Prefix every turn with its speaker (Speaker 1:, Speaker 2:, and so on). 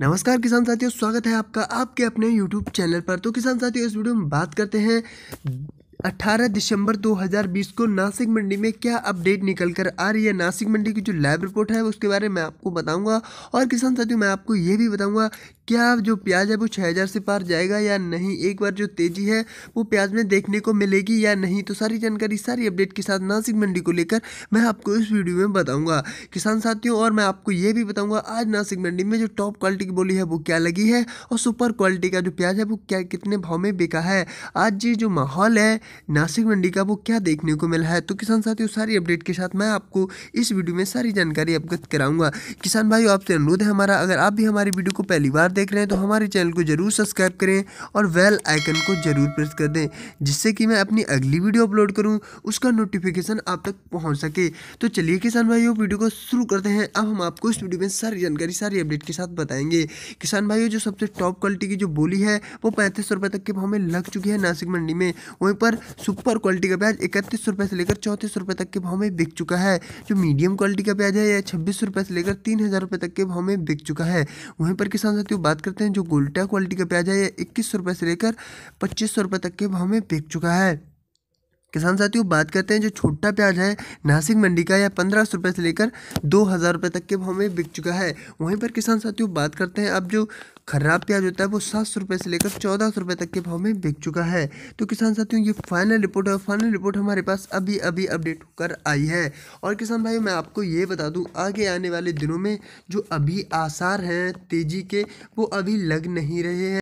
Speaker 1: नमस्कार किसान साथियों स्वागत है आपका आपके अपने YouTube चैनल पर तो किसान साथियों इस वीडियो में बात करते हैं 18 दिसंबर 2020 को नासिक मंडी में क्या अपडेट निकल कर आ रही है नासिक मंडी की जो लैब रिपोर्ट है उसके बारे में आपको बताऊंगा और किसान साथियों मैं आपको ये भी बताऊंगा क्या जो प्याज है वो छः हज़ार से पार जाएगा या नहीं एक बार जो तेज़ी है वो प्याज में देखने को मिलेगी या नहीं तो सारी जानकारी सारी अपडेट के साथ नासिक मंडी को लेकर मैं आपको इस वीडियो में बताऊंगा किसान साथियों और मैं आपको ये भी बताऊंगा आज नासिक मंडी में जो टॉप क्वालिटी की बोली है वो क्या लगी है और सुपर क्वालिटी का जो प्याज है वो क्या कितने भाव में बिका है आज ये जो माहौल है नासिक मंडी का वो क्या देखने को मिला है तो किसान साथियों सारी अपडेट के साथ मैं आपको इस वीडियो में सारी जानकारी अवगत कराऊंगा किसान भाई आपसे अनुरोध है हमारा अगर आप भी हमारी वीडियो को पहली बार देख रहे हैं तो हमारे चैनल को जरूर सब्सक्राइब करें और वेल आइकन को जरूर प्रेस कर दें जिससे कि मैं अपनी अगली वीडियो अपलोड करूं उसका नोटिफिकेशन आप तक पहुंच सके तो चलिए किसान भाइयों वीडियो को शुरू करते हैं अब हम आपको इस वीडियो में सारी जानकारी सारी अपडेट के साथ बताएंगे किसान भाइयों जो सबसे टॉप क्वालिटी की जो बोली है वो पैंतीस रुपये तक के भाव में लग चुकी है नासिक मंडी में वहीं पर सुपर क्वालिटी का प्याज इकतीस रुपये से लेकर चौंतीस रुपये तक के भाव में बिक चुका है जो मीडियम क्वालिटी का प्याज है यह छब्बीस रुपये से लेकर तीन हज़ार रुपये तक के भाव में बिक चुका है वहीं पर किसान साथियों बात करते हैं जो गोल्टा क्वालिटी का प्याज है ये इक्कीस सौ रुपये से लेकर पच्चीस सौ रुपये तक के भाव में बिक चुका है किसान साथियों बात करते हैं जो छोटा प्याज है नासिक मंडी का यह पंद्रह सौ रुपये से लेकर दो हज़ार रुपये तक के भाव में बिक चुका है वहीं पर किसान साथियों बात करते हैं अब जो खराब प्याज होता है वो सात सौ रुपये से लेकर चौदह सौ रुपये तक के भाव में बिक चुका है तो किसान साथियों ये फाइनल रिपोर्ट है फाइनल रिपोर्ट हमारे पास अभी अभी अपडेट होकर आई है और किसान भाई मैं आपको ये बता दूँ आगे आने वाले दिनों में जो अभी आसार हैं तेज़ी के वो अभी लग नहीं रहे हैं